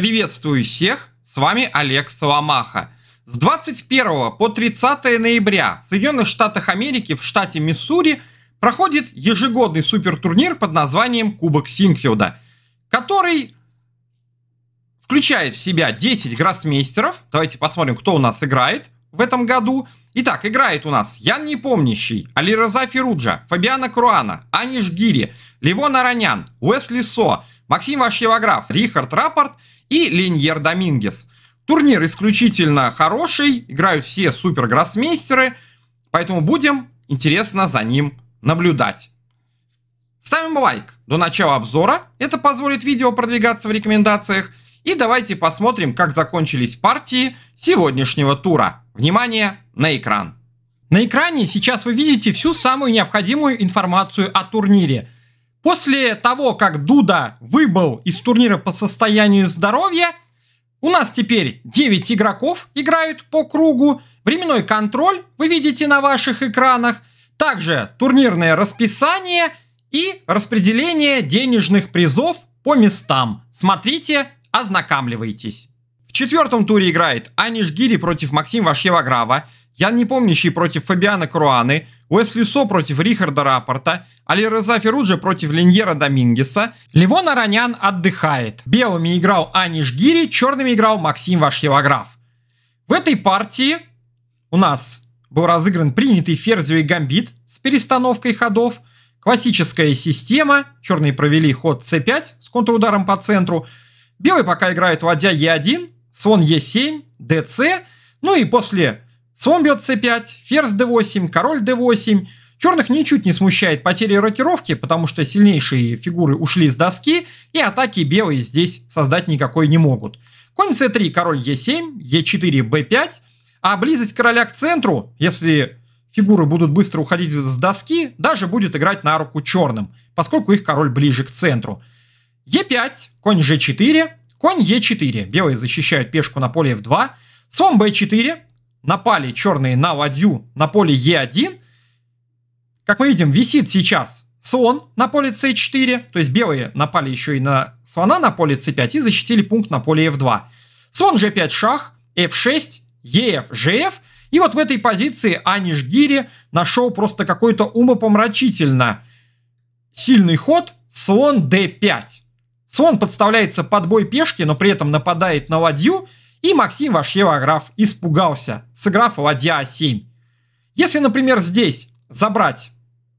Приветствую всех, с вами Олег Соломаха. С 21 по 30 ноября в Соединенных Штатах Америки в штате Миссури проходит ежегодный супертурнир под названием Кубок Синкфилда, который включает в себя 10 гроссмейстеров. Давайте посмотрим, кто у нас играет в этом году. Итак, играет у нас Ян Непомнящий, Алираза Феруджа, Фабиана Круана, Аниш Гири, Левон Аронян, Уэсли Со, Максим Вашевограф, Рихард Рапорт – и Линьер Домингес. Турнир исключительно хороший, играют все супер-гроссмейстеры, поэтому будем интересно за ним наблюдать. Ставим лайк до начала обзора, это позволит видео продвигаться в рекомендациях. И давайте посмотрим, как закончились партии сегодняшнего тура. Внимание на экран! На экране сейчас вы видите всю самую необходимую информацию о турнире – После того, как Дуда выбыл из турнира по состоянию здоровья, у нас теперь 9 игроков играют по кругу. Временной контроль вы видите на ваших экранах. Также турнирное расписание и распределение денежных призов по местам. Смотрите, ознакомливайтесь. В четвертом туре играет Аниш Гири против Максим Вашьеваграва, Ян Непомнящий против Фабиана Круаны, Уэсли Со против Рихарда Рапорта, Алиреза Феруджи против Линьера Домингеса, Левон Аранян отдыхает. Белыми играл Аниш Гири, черными играл Максим Вашьевограф. В этой партии у нас был разыгран принятый ферзевый гамбит с перестановкой ходов, классическая система, черные провели ход c5 с контрударом по центру, белый пока играет ладья e1, слон e7, dc, ну и после Слон бьет c5, ферзь d8, король d8. Черных ничуть не смущает потеря рокировки, потому что сильнейшие фигуры ушли с доски, и атаки белые здесь создать никакой не могут. Конь c3, король e7, e4, b5. А близость короля к центру, если фигуры будут быстро уходить с доски, даже будет играть на руку черным, поскольку их король ближе к центру. e5, конь g4, конь e4. Белые защищают пешку на поле f2. Слон b4, напали черные на ладью на поле Е1. Как мы видим, висит сейчас слон на поле с 4 то есть белые напали еще и на слона на поле с 5 и защитили пункт на поле f2. Слон g5 шах, f6, ef, gf. И вот в этой позиции Аниш нашел просто какой-то умопомрачительно сильный ход слон d5. Слон подставляется под бой пешки, но при этом нападает на ладью, и Максим Вашьевограф испугался, сыграв ладья А7. Если, например, здесь забрать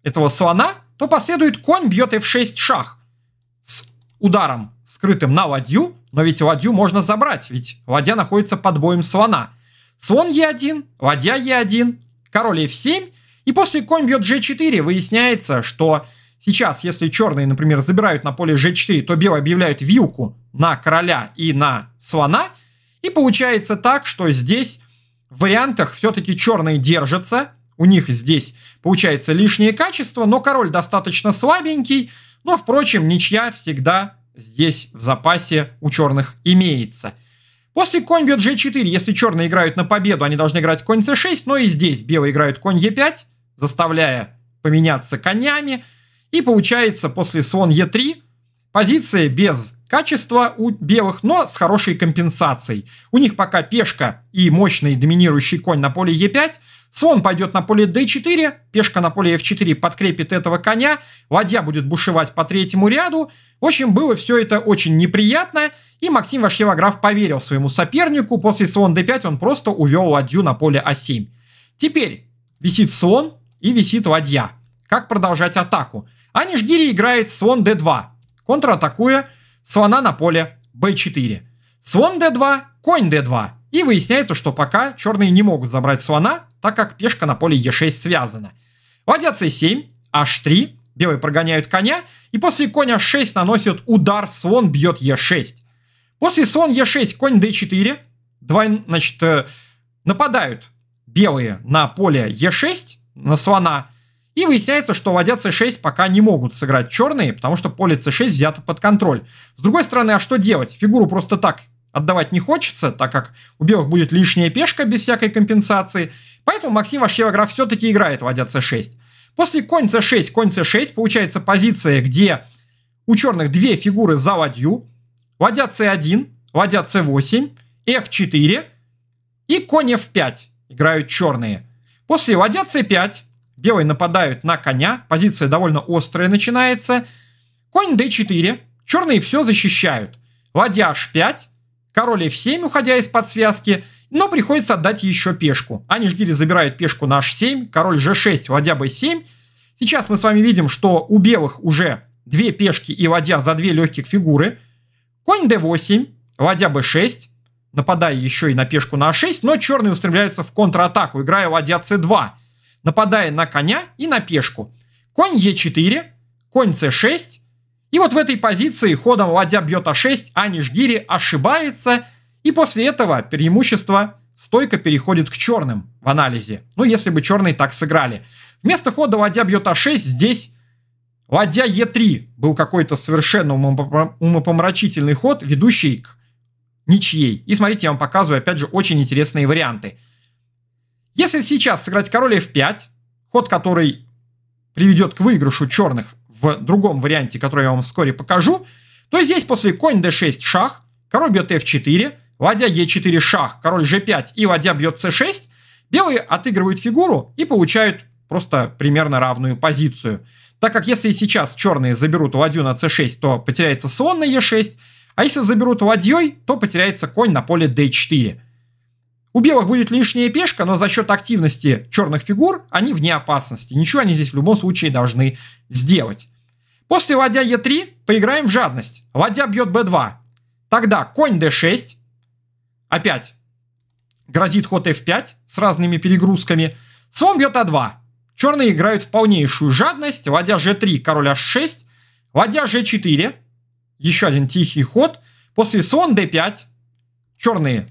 этого слона, то последует конь бьет f6 шах с ударом, скрытым на ладью, но ведь ладью можно забрать, ведь ладья находится под боем слона. Слон e1, ладья e1, король f7, и после конь бьет g4 выясняется, что сейчас, если черные, например, забирают на поле g4, то белые объявляют вилку на короля и на слона – и получается так, что здесь в вариантах все-таки черные держатся. У них здесь получается лишнее качество, но король достаточно слабенький. Но, впрочем, ничья всегда здесь в запасе у черных имеется. После конь бьет g4. Если черные играют на победу, они должны играть конь c6, но и здесь белые играют конь e5, заставляя поменяться конями. И получается после слон e3 Позиции без качества у белых, но с хорошей компенсацией. У них пока пешка и мощный доминирующий конь на поле Е5. Слон пойдет на поле d4, пешка на поле f4 подкрепит этого коня, ладья будет бушевать по третьему ряду. В общем, было все это очень неприятно, и Максим Вашевограф поверил своему сопернику, после слон d5 он просто увел ладью на поле а 7 Теперь висит слон и висит ладья. Как продолжать атаку? А играет слон d2 контратакуя слона на поле b4. Слон d2, конь d2. И выясняется, что пока черные не могут забрать слона, так как пешка на поле e6 связана. Ладья c7, h3, белые прогоняют коня, и после коня h6 наносят удар, слон бьет e6. После слон e6, конь d4, двой, значит, э, нападают белые на поле e6, на слона, и выясняется, что ладья c6 пока не могут сыграть черные, потому что поле c6 взято под контроль. С другой стороны, а что делать? Фигуру просто так отдавать не хочется, так как у белых будет лишняя пешка без всякой компенсации. Поэтому Максим Вашевограф все-таки играет ладья c6. После конь c6, конь c6 получается позиция, где у черных две фигуры за ладью. Ладья c1, ладья c8, f4 и конь f5 играют черные. После ладья c5 Белые нападают на коня. Позиция довольно острая начинается. Конь d4. Черные все защищают. Ладья h5. Король f7, уходя из-под связки. Но приходится отдать еще пешку. Анишгири забирает пешку на h7. Король g6, ладья b7. Сейчас мы с вами видим, что у белых уже две пешки и ладья за две легких фигуры. Конь d8, ладья b6, нападая еще и на пешку на a6, но черные устремляются в контратаку, играя ладья c2 нападая на коня и на пешку. Конь Е4, конь С6. И вот в этой позиции ходом ладья бьет А6, а Нижгири ошибается. И после этого преимущество стойка переходит к черным в анализе. Ну, если бы черные так сыграли. Вместо хода ладья бьет А6 здесь ладья Е3 был какой-то совершенно умопомрачительный ход, ведущий к ничьей. И смотрите, я вам показываю, опять же, очень интересные варианты. Если сейчас сыграть король f5, ход, который приведет к выигрышу черных в другом варианте, который я вам вскоре покажу, то здесь после конь d6 шах, король бьет f4, ладья e4 шах, король g5 и ладья бьет c6, белые отыгрывают фигуру и получают просто примерно равную позицию. Так как если сейчас черные заберут ладью на c6, то потеряется слон на e6, а если заберут ладьей, то потеряется конь на поле d4. У белых будет лишняя пешка, но за счет активности черных фигур они вне опасности. Ничего они здесь в любом случае должны сделать. После ладья Е3 поиграем в жадность. Ладья бьет Б2. Тогда конь d6. Опять грозит ход f5 с разными перегрузками. Слон бьет а2. Черные играют в полнейшую жадность. Ладья g3, король h6. Ладья g4. Еще один тихий ход. После слон d5. Черные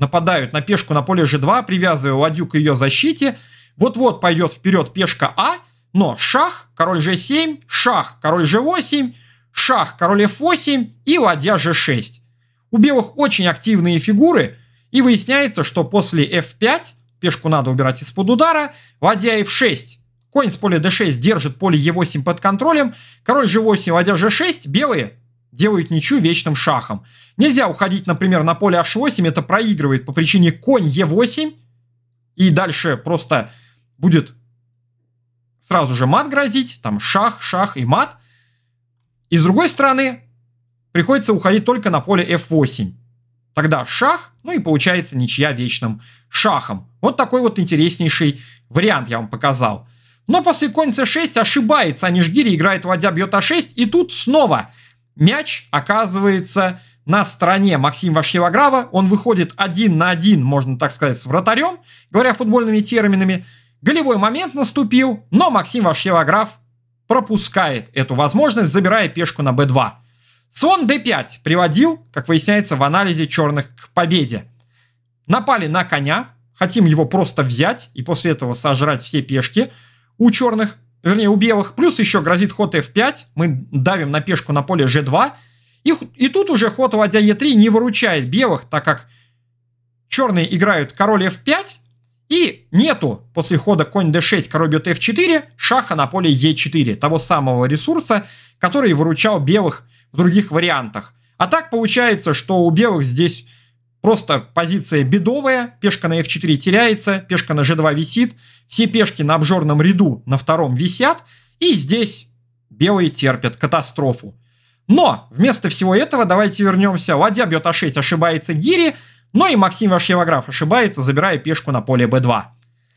нападают на пешку на поле g2, привязывая ладью к ее защите. Вот-вот пойдет вперед пешка А, но шах, король g7, шах, король g8, шах, король f8 и ладья g6. У белых очень активные фигуры, и выясняется, что после f5, пешку надо убирать из-под удара, ладья f6, конь с поля d6 держит поле e8 под контролем, король g8, ладья g6, белые делают ничью вечным шахом. Нельзя уходить, например, на поле h8, это проигрывает по причине конь e8, и дальше просто будет сразу же мат грозить, там шах, шах и мат. И с другой стороны, приходится уходить только на поле f8. Тогда шах, ну и получается ничья вечным шахом. Вот такой вот интереснейший вариант я вам показал. Но после конь c6 ошибается, а Нижгири играет ладья бьет а6, и тут снова мяч оказывается на стороне Максима Вашеваграва. Он выходит один на один, можно так сказать, с вратарем, говоря футбольными терминами. Голевой момент наступил, но Максим Вашеваграв пропускает эту возможность, забирая пешку на b2. Слон d5 приводил, как выясняется в анализе черных, к победе. Напали на коня, хотим его просто взять и после этого сожрать все пешки у черных вернее, у белых. Плюс еще грозит ход f5, мы давим на пешку на поле g2. И, и тут уже ход ладья e3 не выручает белых, так как черные играют король f5, и нету после хода конь d6, король бьет f4, шаха на поле e4, того самого ресурса, который выручал белых в других вариантах. А так получается, что у белых здесь Просто позиция бедовая, пешка на f4 теряется, пешка на g2 висит, все пешки на обжорном ряду на втором висят, и здесь белые терпят катастрофу. Но вместо всего этого давайте вернемся. Ладья бьет а6, ошибается гири, но и Максим Вашевограф ошибается, забирая пешку на поле b2.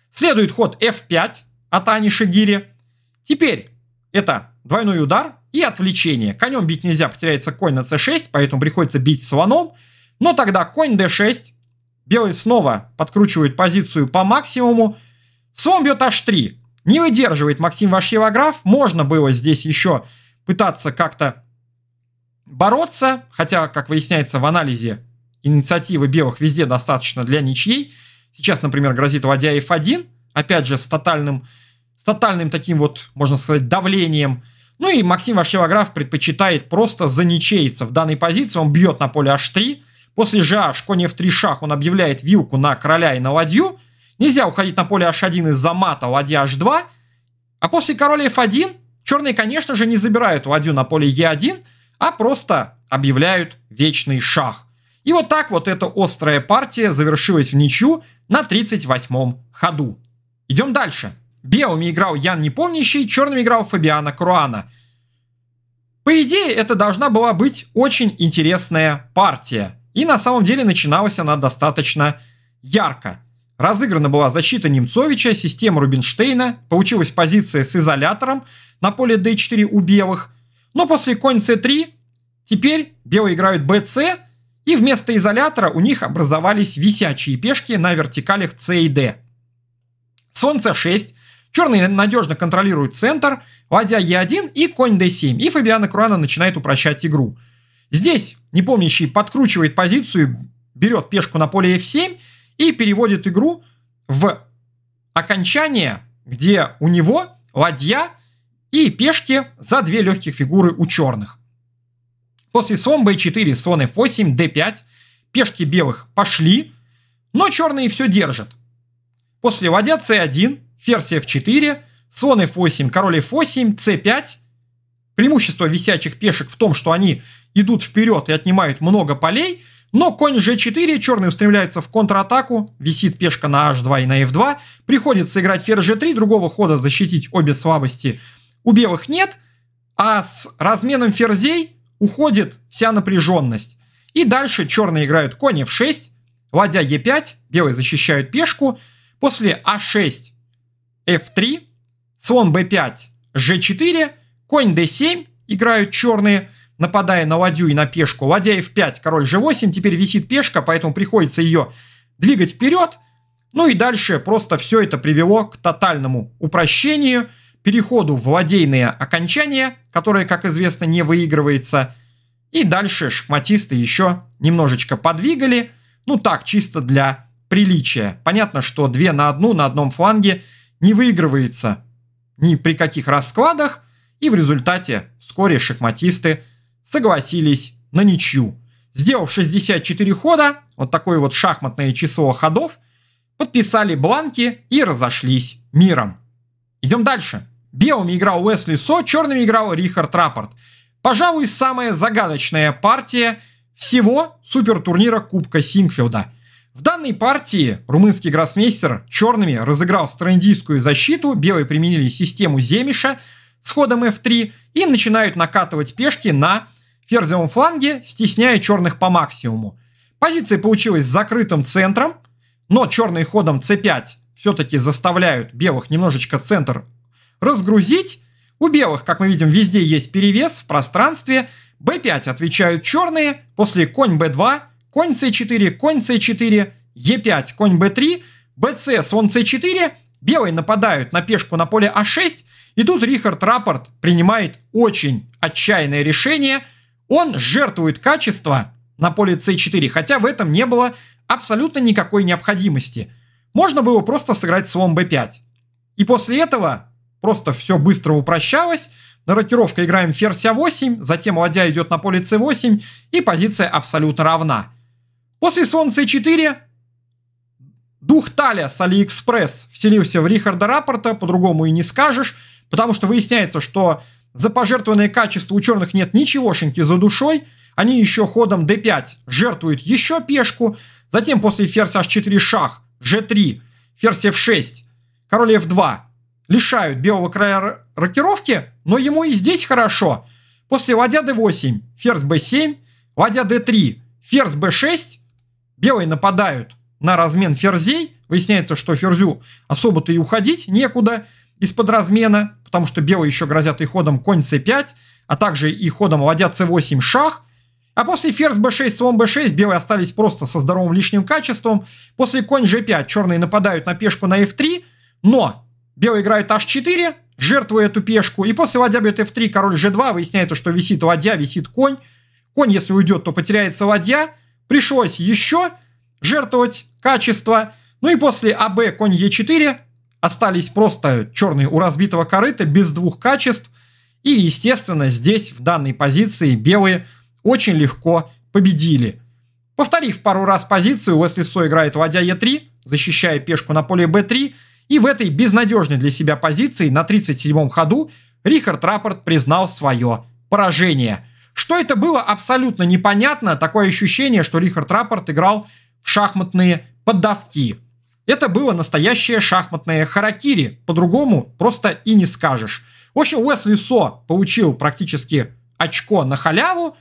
Следует ход f5 от Аниши гири. Теперь это двойной удар и отвлечение. Конем бить нельзя, потеряется конь на c6, поэтому приходится бить слоном – но тогда конь d6, белый снова подкручивает позицию по максимуму, слон бьет h3, не выдерживает Максим Вашьевограф, можно было здесь еще пытаться как-то бороться, хотя, как выясняется в анализе, инициативы белых везде достаточно для ничьей. Сейчас, например, грозит ладья f1, опять же, с тотальным, с тотальным таким вот, можно сказать, давлением. Ну и Максим Вашевограф предпочитает просто заничеиться в данной позиции, он бьет на поле h3, После же h, конь f3 шах, он объявляет вилку на короля и на ладью. Нельзя уходить на поле h1 из-за мата ладья h2. А после короля f1 черные, конечно же, не забирают ладью на поле e1, а просто объявляют вечный шах. И вот так вот эта острая партия завершилась в ничью на 38-м ходу. Идем дальше. Белыми играл Ян Непомнящий, черными играл Фабиана Круана. По идее, это должна была быть очень интересная партия. И на самом деле начиналась она достаточно ярко. Разыграна была защита Немцовича, система Рубинштейна, получилась позиция с изолятором на поле d4 у белых. Но после конь c3 теперь белые играют bc, и вместо изолятора у них образовались висячие пешки на вертикалях c и d. Слон c6, черные надежно контролируют центр, ладья e1 и конь d7, и Фабиана Круана начинает упрощать игру – Здесь непомнящий подкручивает позицию, берет пешку на поле f7 и переводит игру в окончание, где у него ладья и пешки за две легких фигуры у черных. После слон b4, слон f8, d5, пешки белых пошли, но черные все держат. После ладья c1, ферзь f4, слон f8, король f8, c5. Преимущество висячих пешек в том, что они идут вперед и отнимают много полей, но конь g4, черный устремляется в контратаку, висит пешка на h2 и на f2, приходится играть ферзь g3, другого хода защитить обе слабости у белых нет, а с разменом ферзей уходит вся напряженность. И дальше черные играют конь f6, ладья e5, белые защищают пешку, после a6, а f3, слон b5, g4, конь d7 играют черные, нападая на ладью и на пешку. Ладья f5, король g8, теперь висит пешка, поэтому приходится ее двигать вперед. Ну и дальше просто все это привело к тотальному упрощению, переходу в ладейное окончание, которое, как известно, не выигрывается. И дальше шахматисты еще немножечко подвигали, ну так, чисто для приличия. Понятно, что 2 на 1 на одном фланге не выигрывается ни при каких раскладах, и в результате вскоре шахматисты согласились на ничью. Сделав 64 хода, вот такое вот шахматное число ходов, подписали бланки и разошлись миром. Идем дальше. Белыми играл Уэсли Со, черными играл Рихард Раппорт. Пожалуй, самая загадочная партия всего супертурнира Кубка Сингфилда. В данной партии румынский гроссмейстер черными разыграл страндийскую защиту, белые применили систему Земиша с ходом f3 и начинают накатывать пешки на ферзевом фланге, стесняя черных по максимуму. Позиция получилась с закрытым центром, но черные ходом c5 все-таки заставляют белых немножечко центр разгрузить. У белых, как мы видим, везде есть перевес в пространстве. b5 отвечают черные, после конь b2, конь c4, конь c4, e5, конь b3, bc, слон c4. Белые нападают на пешку на поле а6, и тут Рихард Раппорт принимает очень отчаянное решение – он жертвует качество на поле c4, хотя в этом не было абсолютно никакой необходимости. Можно было просто сыграть слон b5. И после этого просто все быстро упрощалось. На рокировке играем ферзь а8, затем ладья идет на поле c8, и позиция абсолютно равна. После слон c4 дух Таля с Алиэкспресс вселился в Рихарда Рапорта, по-другому и не скажешь, потому что выясняется, что за пожертвованное качество у черных нет ничегошеньки за душой. Они еще ходом d5 жертвуют еще пешку. Затем после ферзь h4 шах, g3, ферзь f6, король f2. Лишают белого края рокировки, но ему и здесь хорошо. После ладья d8, ферзь b7, ладья d3, ферзь b6. Белые нападают на размен ферзей. Выясняется, что ферзю особо-то и уходить некуда из-под размена, потому что белые еще грозят и ходом конь c5, а также и ходом ладья c8 шах. А после ферзь b6, слон b6 белые остались просто со здоровым лишним качеством. После конь g5 черные нападают на пешку на f3, но белые играют h4, жертвуя эту пешку. И после ладья бьет f3, король g2, выясняется, что висит ладья, висит конь. Конь, если уйдет, то потеряется ладья. Пришлось еще жертвовать качество. Ну и после АБ конь e 4 остались просто черные у разбитого корыта, без двух качеств. И, естественно, здесь, в данной позиции, белые очень легко победили. Повторив пару раз позицию, Уэсли Со играет ладья Е3, защищая пешку на поле Б3, и в этой безнадежной для себя позиции на 37-м ходу Рихард Рапорт признал свое поражение. Что это было, абсолютно непонятно. Такое ощущение, что Рихард Рапорт играл в шахматные поддавки. Это было настоящее шахматное харакири, по-другому просто и не скажешь. В общем, Уэсли Со получил практически очко на халяву,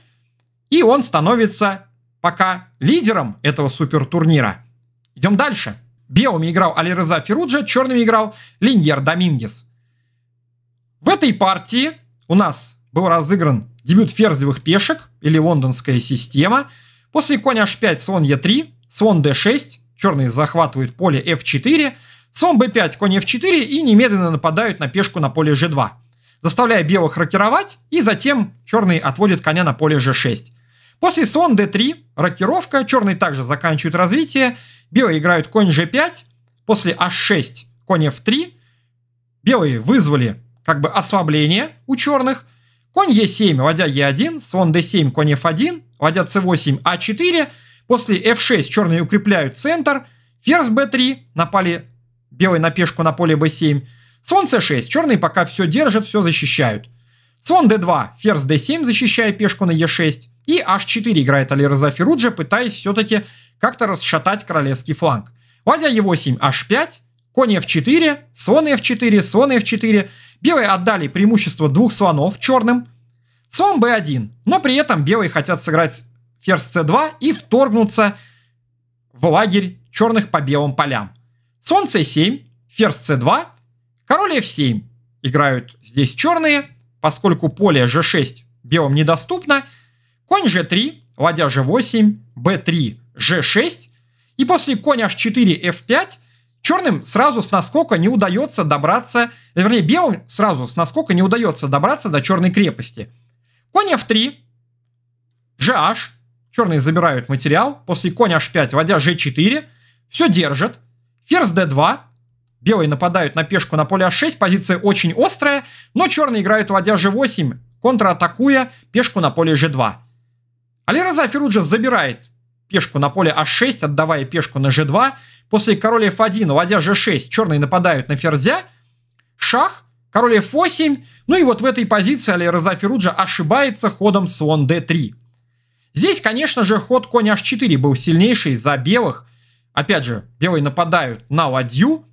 и он становится пока лидером этого супертурнира. Идем дальше. Белыми играл Алиреза Феруджа, черными играл Линьер Домингес. В этой партии у нас был разыгран дебют ферзевых пешек или лондонская система. После конь h5, слон e3, слон d6, черные захватывают поле f4, слон b5, конь f4 и немедленно нападают на пешку на поле g2, заставляя белых рокировать, и затем черные отводят коня на поле g6. После слон d3, рокировка, черные также заканчивают развитие, белые играют конь g5, после h6, конь f3, белые вызвали как бы ослабление у черных, конь e7, ладья e1, слон d7, конь f1, ладья c8, а4, После f6 черные укрепляют центр. Ферзь b3, напали белый на пешку на поле b7. Слон c6, черные пока все держат, все защищают. Слон d2, ферзь d7, защищая пешку на e6. И h4 играет Алирза Феруджи, пытаясь все-таки как-то расшатать королевский фланг. Ладья e8, h5, конь f4, слон f4, слон f4. Белые отдали преимущество двух слонов черным. Слон b1, но при этом белые хотят сыграть Ферзь c2 и вторгнуться в лагерь черных по белым полям. Слон c7, ферзь c2, король f7. Играют здесь черные, поскольку поле g6 белым недоступно. Конь g3, ладья g8, b3, g6. И после коня h4, f5 черным сразу с наскока не удается добраться, вернее белым сразу с наскока не удается добраться до черной крепости. Конь f3, gh, черные забирают материал, после конь h5, водя g4, все держит, ферзь d2, белые нападают на пешку на поле h6, позиция очень острая, но черные играют водя g8, контратакуя пешку на поле g2. Али Роза забирает пешку на поле h6, отдавая пешку на g2, после короля f1, уводя g6, черные нападают на ферзя, шах, король f8, ну и вот в этой позиции Али Роза ошибается ходом слон d3. Здесь, конечно же, ход конь h4 был сильнейший за белых. Опять же, белые нападают на ладью.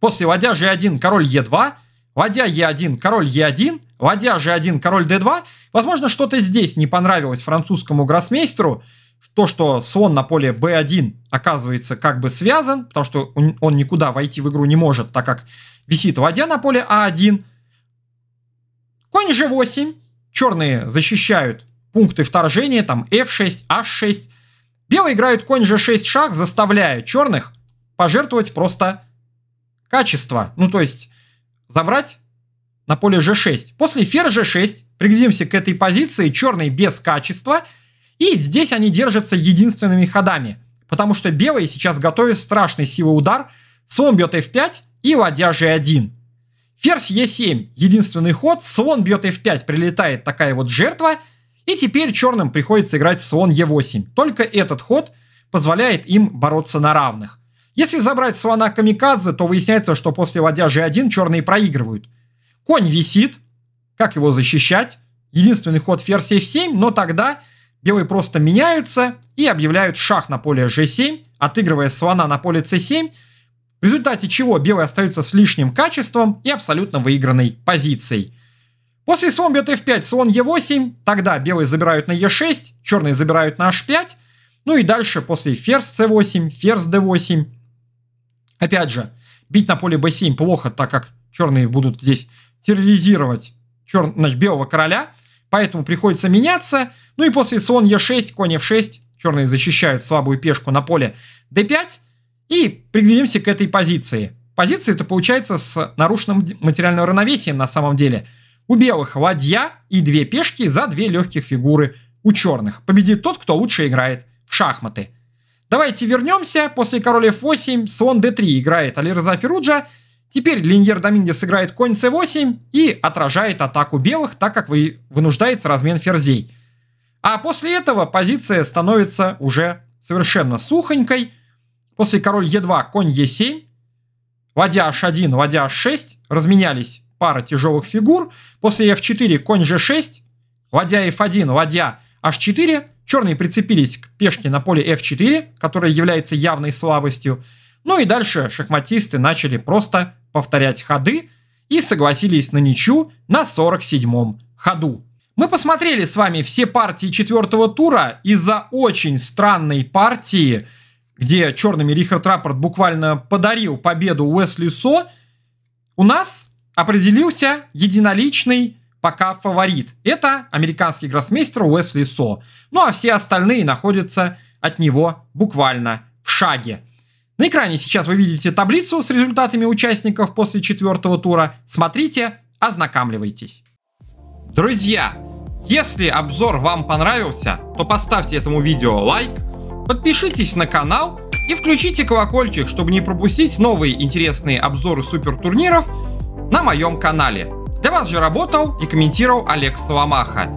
После ладья g1, король e2, ладья e1, король e1, ладья g1, король d2. Возможно, что-то здесь не понравилось французскому гроссмейстеру. То, что слон на поле b1 оказывается как бы связан, потому что он никуда войти в игру не может, так как висит ладья на поле a а 1 Конь g8. Черные защищают пункты вторжения, там f6, h6. Белые играют конь g6 шаг заставляя черных пожертвовать просто качество. Ну, то есть забрать на поле g6. После фер g6, приглядимся к этой позиции, черный без качества. И здесь они держатся единственными ходами. Потому что белые сейчас готовят страшный силы удар. Слон бьет f5 и ладья g1. Ферзь e7, единственный ход, слон бьет f5, прилетает такая вот жертва – и теперь черным приходится играть слон Е8. Только этот ход позволяет им бороться на равных. Если забрать слона Камикадзе, то выясняется, что после ладья G1 черные проигрывают. Конь висит. Как его защищать? Единственный ход ферзь F7, но тогда белые просто меняются и объявляют шах на поле G7, отыгрывая слона на поле C7, в результате чего белые остаются с лишним качеством и абсолютно выигранной позицией. После слон бьет f5, слон e8, тогда белые забирают на e6, черные забирают на h5, ну и дальше после ферзь c8, ферзь d8. Опять же, бить на поле b7 плохо, так как черные будут здесь терроризировать чер... значит, белого короля, поэтому приходится меняться. Ну и после слон e6, конь f6, черные защищают слабую пешку на поле d5. И приглядимся к этой позиции. Позиция это получается с нарушенным материальным равновесием на самом деле – у белых ладья и две пешки за две легких фигуры. У черных победит тот, кто лучше играет в шахматы. Давайте вернемся. После короля f8 слон d3 играет Алираза Феруджа. Теперь Линьер Домингес сыграет конь c8 и отражает атаку белых, так как вы, вынуждается размен ферзей. А после этого позиция становится уже совершенно сухонькой. После король e2, конь e7, ладья h1, ладья h6, разменялись пара тяжелых фигур. После f4 конь g6, ладья f1, ладья h4. Черные прицепились к пешке на поле f4, которая является явной слабостью. Ну и дальше шахматисты начали просто повторять ходы и согласились на ничью на 47-м ходу. Мы посмотрели с вами все партии четвертого тура из-за очень странной партии, где черными Рихард Раппорт буквально подарил победу Уэсли Со. У нас определился единоличный пока фаворит. Это американский гроссмейстер Уэсли Со. Ну а все остальные находятся от него буквально в шаге. На экране сейчас вы видите таблицу с результатами участников после четвертого тура. Смотрите, ознакомливайтесь. Друзья, если обзор вам понравился, то поставьте этому видео лайк, подпишитесь на канал и включите колокольчик, чтобы не пропустить новые интересные обзоры супертурниров. турниров – на моем канале. Для вас же работал и комментировал Олег Соломаха.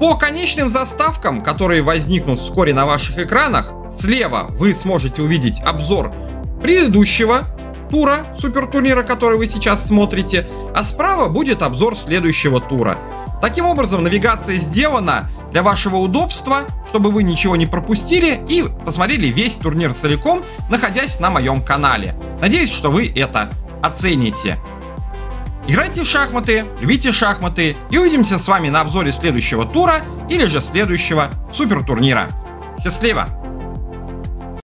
По конечным заставкам, которые возникнут вскоре на ваших экранах, слева вы сможете увидеть обзор предыдущего тура, супертурнира, который вы сейчас смотрите, а справа будет обзор следующего тура. Таким образом, навигация сделана для вашего удобства, чтобы вы ничего не пропустили и посмотрели весь турнир целиком, находясь на моем канале. Надеюсь, что вы это оцените. Играйте в шахматы, любите шахматы и увидимся с вами на обзоре следующего тура или же следующего супер турнира. Счастливо!